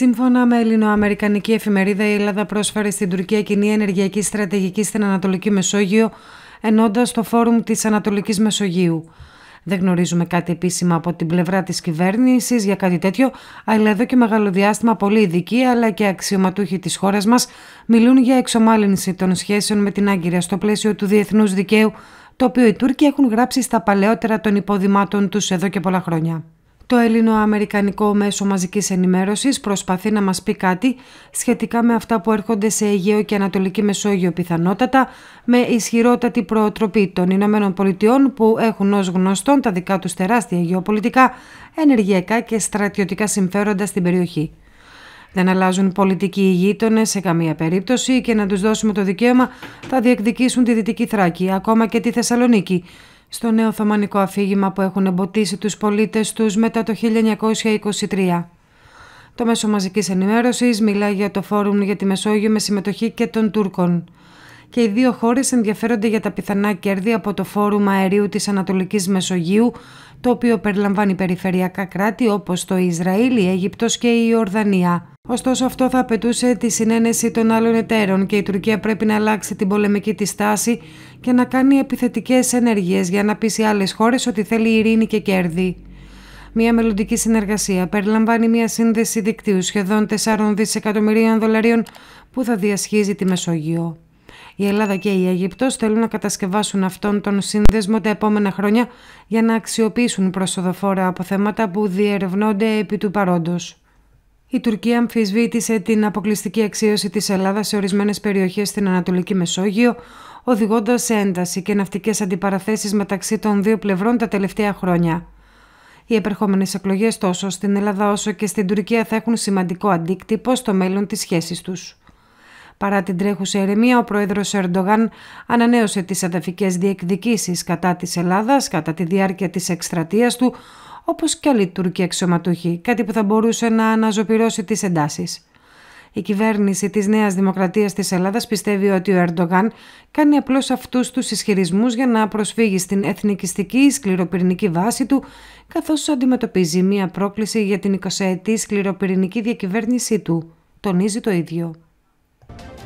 Σύμφωνα με ελληνοαμερικανική εφημερίδα, η Ελλάδα πρόσφερε στην Τουρκία κοινή ενεργειακή στρατηγική στην Ανατολική Μεσόγειο, ενώντας το Φόρουμ της Ανατολικής Μεσογείου. Δεν γνωρίζουμε κάτι επίσημα από την πλευρά της κυβέρνησης για κάτι τέτοιο, αλλά εδώ και μεγάλο διάστημα πολλοί ειδικοί αλλά και αξιωματούχοι της χώρας μας μιλούν για εξομάλυνση των σχέσεων με την Άγκυρα στο πλαίσιο του διεθνούς δικαίου, το οποίο οι Τούρκοι έχουν γράψει στα παλαιότερα των υποδημάτων τους εδώ και πολλά χρόνια. Το ελληνοαμερικανικό μέσο μαζικής ενημέρωσης προσπαθεί να μας πει κάτι σχετικά με αυτά που έρχονται σε Αιγαίο και Ανατολική Μεσόγειο πιθανότατα με ισχυρότατη προτροπή των Ηνωμένων Πολιτειών που έχουν ως γνωστόν τα δικά τους τεράστια γεωπολιτικά, ενεργειακά και στρατιωτικά συμφέροντα στην περιοχή. Δεν αλλάζουν πολιτικοί οι γείτονες σε καμία περίπτωση και να τους δώσουμε το δικαίωμα θα διεκδικήσουν τη Δυτική Θράκη, ακόμα και τη Θεσσαλονίκη, στο νέο Οθωμανικό αφήγημα που έχουν εμποτίσει τους πολίτες τους μετά το 1923. Το μέσο μαζικής ενημέρωσης μιλάει για το φόρουμ για τη Μεσόγειο με συμμετοχή και των Τούρκων και οι δύο χώρες ενδιαφέρονται για τα πιθανά κέρδη από το Φόρουμ Αερίου της Ανατολικής Μεσογείου, το οποίο περιλαμβάνει περιφερειακά κράτη όπως το Ισραήλ, η Αίγυπτος και η Ιορδανία. Ωστόσο, αυτό θα απαιτούσε τη συνένεση των άλλων εταίρων και η Τουρκία πρέπει να αλλάξει την πολεμική της στάση και να κάνει επιθετικές ενέργειες για να πείσει άλλες χώρες ότι θέλει ειρήνη και κέρδη. Μια μελλοντική συνεργασία περιλαμβάνει μια σύνδεση δικτύου σχεδόν 4 δισεκατομμυρίων δολαρίων που θα διασχίζει τη Μεσόγειο. Η Ελλάδα και η Αίγυπτος θέλουν να κατασκευάσουν αυτόν τον σύνδεσμο τα επόμενα χρόνια για να αξιοποιήσουν προσοδοφόρα θέματα που διερευνώνται επί του παρόντος. Η Τουρκία αμφισβήτησε την αποκλειστική αξίωση της Ελλάδας σε ορισμένες περιοχές στην Ανατολική Μεσόγειο, οδηγώντας σε ένταση και ναυτικές αντιπαραθέσεις μεταξύ των δύο πλευρών τα τελευταία χρόνια. Οι επερχόμενες εκλογές τόσο στην Ελλάδα όσο και στην Τουρκία θα έχουν σημαντικό αντίκτυπο στο μέλλον της σχέσης τους. Παρά την τρέχουσα ερεμία, ο πρόεδρος Ερντογάν ανανέωσε τις αδαφικέ διεκδικήσεις κατά της Ελλάδας, κατά τη διάρκεια της εκστρατείας του, όπως και άλλοι Τούρκοι εξωματούχοι, κάτι που θα μπορούσε να αναζωπηρώσει τις εντάσεις. Η κυβέρνηση της Νέας Δημοκρατίας της Ελλάδας πιστεύει ότι ο Ερντογάν κάνει απλώς αυτούς τους ισχυρισμούς για να προσφύγει στην εθνικιστική σκληροπυρηνική βάση του, καθώς αντιμετωπίζει μία πρόκληση για την 20 ετή σκληροπυρηνική διακυβέρνησή του. Τονίζει το ίδιο.